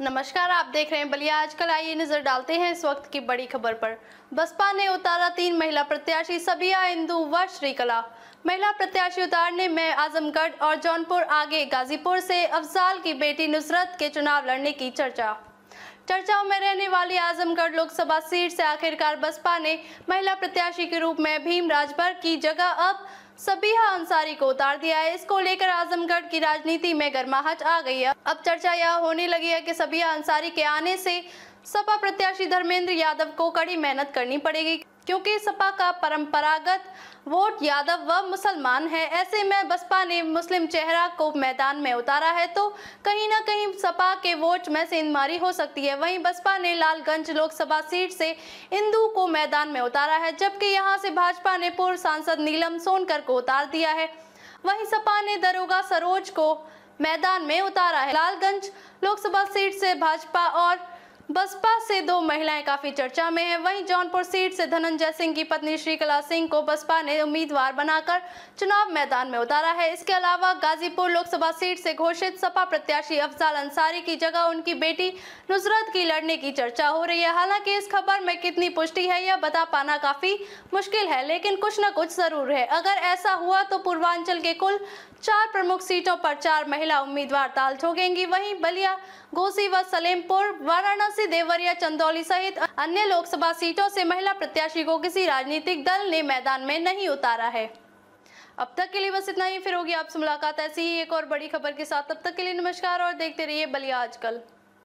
नमस्कार आप देख रहे हैं बलिया आजकल आइए नजर डालते हैं इस वक्त की बड़ी खबर पर बसपा ने उतारा तीन महिला प्रत्याशी सबिया इंदु व श्रीकला महिला प्रत्याशी उतारने में आजमगढ़ और जौनपुर आगे गाजीपुर से अफजाल की बेटी नुसरत के चुनाव लड़ने की चर्चा चर्चाओं में रहने वाली आजमगढ़ लोकसभा सीट से आखिरकार बसपा ने महिला प्रत्याशी के रूप में भीम राजभर की जगह अब सबीहा अंसारी को उतार दिया है इसको लेकर आजमगढ़ की राजनीति में गर्माहट आ गई है अब चर्चा यह होने लगी है कि सबीहा अंसारी के आने से सपा प्रत्याशी धर्मेंद्र यादव को कड़ी मेहनत करनी पड़ेगी क्योंकि सपा का परंपरागत वोट यादव व मुसलमान है ऐसे में बसपा ने मुस्लिम चेहरा को मैदान में उतारा है तो कहीं ना कहीं सपा के वोट में सेंधमारी हो सकती है वहीं बसपा ने लालगंज लोकसभा सीट से हिंदू को मैदान में उतारा है जबकि यहां से भाजपा ने पूर्व सांसद नीलम सोनकर को उतार दिया है वहीं सपा ने दरोगा सरोज को मैदान में उतारा है लालगंज लोकसभा सीट से भाजपा और बसपा से दो महिलाएं काफी चर्चा में हैं वहीं जौनपुर सीट से धनंजय सिंह की पत्नी श्रीकला सिंह को बसपा ने उम्मीदवार बनाकर चुनाव मैदान में उतारा है इसके अलावा गाजीपुर लोकसभा सीट से घोषित सपा प्रत्याशी अफजाल अंसारी की जगह उनकी बेटी नुसरत की लड़ने की चर्चा हो रही है हालांकि इस खबर में कितनी पुष्टि है यह बता पाना काफी मुश्किल है लेकिन कुछ न कुछ जरूर है अगर ऐसा हुआ तो पूर्वांचल के कुल चार प्रमुख सीटों पर चार महिला उम्मीदवार ताल ठोकेंगी वहीं बलिया घोसी व सलेमपुर वाराणसी से देवरिया चंदौली सहित अन्य लोकसभा सीटों से महिला प्रत्याशी को किसी राजनीतिक दल ने मैदान में नहीं उतारा है अब तक के लिए बस इतना ही फिर होगी आपसे मुलाकात ऐसी ही एक और बड़ी खबर के साथ अब तक के लिए नमस्कार और देखते रहिए बलिया आजकल